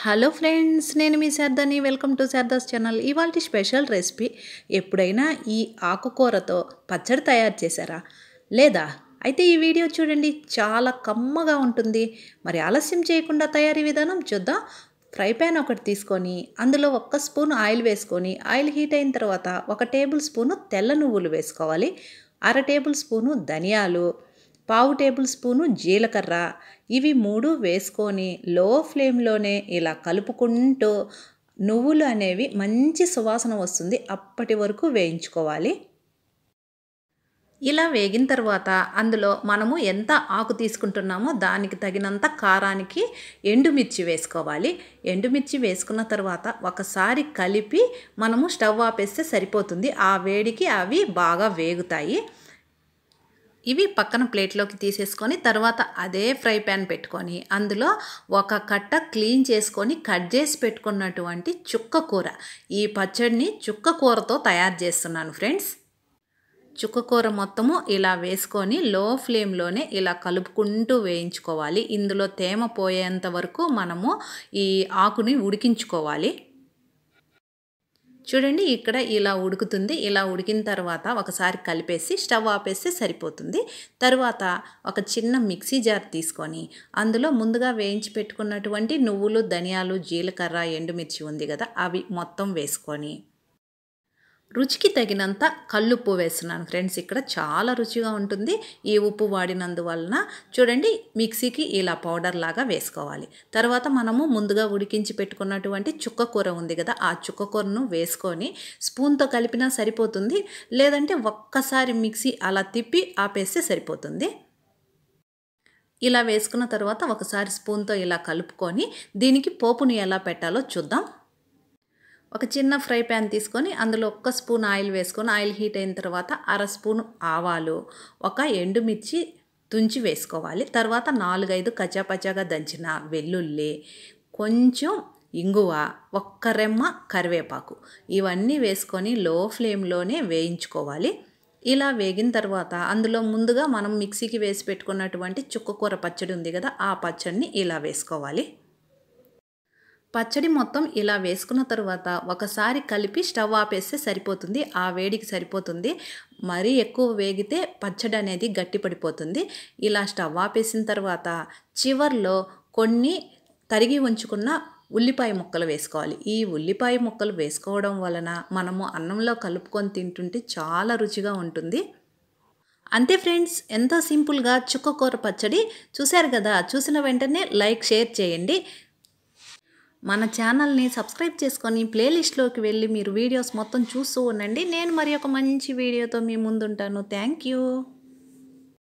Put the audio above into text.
hello friends నేను మీ శారదాని వెల్కమ్ టు శారదాస్ ఛానల్ ఇవాళ స్పెషల్ రెసిపీ ఎప్పుడైనా ఈ ఆకుకూరతో పచ్చడి తయారు చేశారా లేదా అయితే ఈ వీడియో చూడండి చాలా కమ్మగా ఉంటుంది మరి ఆలస్యం చేయకుండా తయారీ విధానం చూద్దాం ఫ్రై ప్యాన్ ఒకటి తీసుకొని అందులో ఒక్క స్పూన్ ఆయిల్ వేసుకొని ఆయిల్ హీట్ అయిన తర్వాత ఒక టేబుల్ స్పూను తెల్ల నువ్వులు వేసుకోవాలి అర టేబుల్ స్పూను ధనియాలు పావు టేబుల్ స్పూను జీలకర్ర ఇవి మూడు వేసుకొని లో ఫ్లేమ్లోనే ఇలా కలుపుకుంటూ నువ్వులు అనేవి మంచి సువాసన వస్తుంది అప్పటి వరకు వేయించుకోవాలి ఇలా వేగిన తర్వాత అందులో మనము ఎంత ఆకు తీసుకుంటున్నామో దానికి తగినంత కారానికి ఎండుమిర్చి వేసుకోవాలి ఎండుమిర్చి వేసుకున్న తర్వాత ఒకసారి కలిపి మనము స్టవ్ ఆపేస్తే సరిపోతుంది ఆ వేడికి అవి బాగా వేగుతాయి ఇవి పక్కన ప్లేట్లోకి తీసేసుకొని తర్వాత అదే ఫ్రై ప్యాన్ పెట్టుకొని అందులో ఒక కట్ట క్లీన్ చేసుకొని కట్ చేసి పెట్టుకున్నటువంటి చుక్క కూర ఈ పచ్చడిని చుక్క కూరతో తయారు చేస్తున్నాను ఫ్రెండ్స్ చుక్క కూర మొత్తము ఇలా వేసుకొని లో ఫ్లేమ్లోనే ఇలా కలుపుకుంటూ వేయించుకోవాలి ఇందులో తేమ పోయేంత వరకు మనము ఈ ఆకుని ఉడికించుకోవాలి చూడండి ఇక్కడ ఇలా ఉడుకుతుంది ఇలా ఉడికిన తర్వాత ఒకసారి కలిపేసి స్టవ్ ఆపేస్తే సరిపోతుంది తర్వాత ఒక చిన్న మిక్సీ జార్ తీసుకొని అందులో ముందుగా వేయించి పెట్టుకున్నటువంటి నువ్వులు ధనియాలు జీలకర్ర ఎండుమిర్చి ఉంది కదా అవి మొత్తం వేసుకొని రుచికి తగినంత కల్లుప్పు వేస్తున్నాను ఫ్రెండ్స్ ఇక్కడ చాలా రుచిగా ఉంటుంది ఈ ఉప్పు వాడినందువలన చూడండి మిక్సీకి ఇలా పౌడర్ లాగా వేసుకోవాలి తర్వాత మనము ముందుగా ఉడికించి పెట్టుకున్నటువంటి చుక్క కూర ఉంది కదా ఆ చుక్క కూరను వేసుకొని స్పూన్తో కలిపినా సరిపోతుంది లేదంటే ఒక్కసారి మిక్సీ అలా తిప్పి ఆపేస్తే సరిపోతుంది ఇలా వేసుకున్న తర్వాత ఒకసారి స్పూన్తో ఇలా కలుపుకొని దీనికి పోపుని ఎలా పెట్టాలో చూద్దాం ఒక చిన్న ఫ్రై ప్యాన్ తీసుకొని అందులో ఒక్క స్పూన్ ఆయిల్ వేసుకొని ఆయిల్ హీట్ అయిన తర్వాత అర స్పూన్ ఆవాలు ఒక ఎండుమిర్చి తుంచి వేసుకోవాలి తర్వాత నాలుగైదు కచాపచాగా దంచిన వెల్లుల్లి కొంచెం ఇంగువ ఒక్క రెమ్మ కరివేపాకు ఇవన్నీ వేసుకొని లో ఫ్లేమ్లోనే వేయించుకోవాలి ఇలా వేగిన తర్వాత అందులో ముందుగా మనం మిక్సీకి వేసి పెట్టుకున్నటువంటి చుక్కకూర పచ్చడి ఉంది కదా ఆ పచ్చడిని ఇలా వేసుకోవాలి పచ్చడి మొత్తం ఇలా వేసుకున్న తర్వాత ఒకసారి కలిపి స్టవ్ ఆపేస్తే సరిపోతుంది ఆ వేడికి సరిపోతుంది మరీ ఎక్కువ వేగితే పచ్చడి అనేది గట్టిపడిపోతుంది ఇలా స్టవ్ ఆపేసిన తర్వాత చివర్లో కొన్ని తరిగి ఉంచుకున్న ఉల్లిపాయ ముక్కలు వేసుకోవాలి ఈ ఉల్లిపాయ ముక్కలు వేసుకోవడం వలన మనము అన్నంలో కలుపుకొని తింటుంటే చాలా రుచిగా ఉంటుంది అంతే ఫ్రెండ్స్ ఎంతో సింపుల్గా చుక్కకూర పచ్చడి చూశారు కదా చూసిన వెంటనే లైక్ షేర్ చేయండి మన ఛానల్ని సబ్స్క్రైబ్ చేసుకొని ప్లేలిస్ట్లోకి వెళ్ళి మీరు వీడియోస్ మొత్తం చూస్తూ ఉండండి నేను మరి ఒక మంచి వీడియోతో మీ ముందుంటాను థ్యాంక్ యూ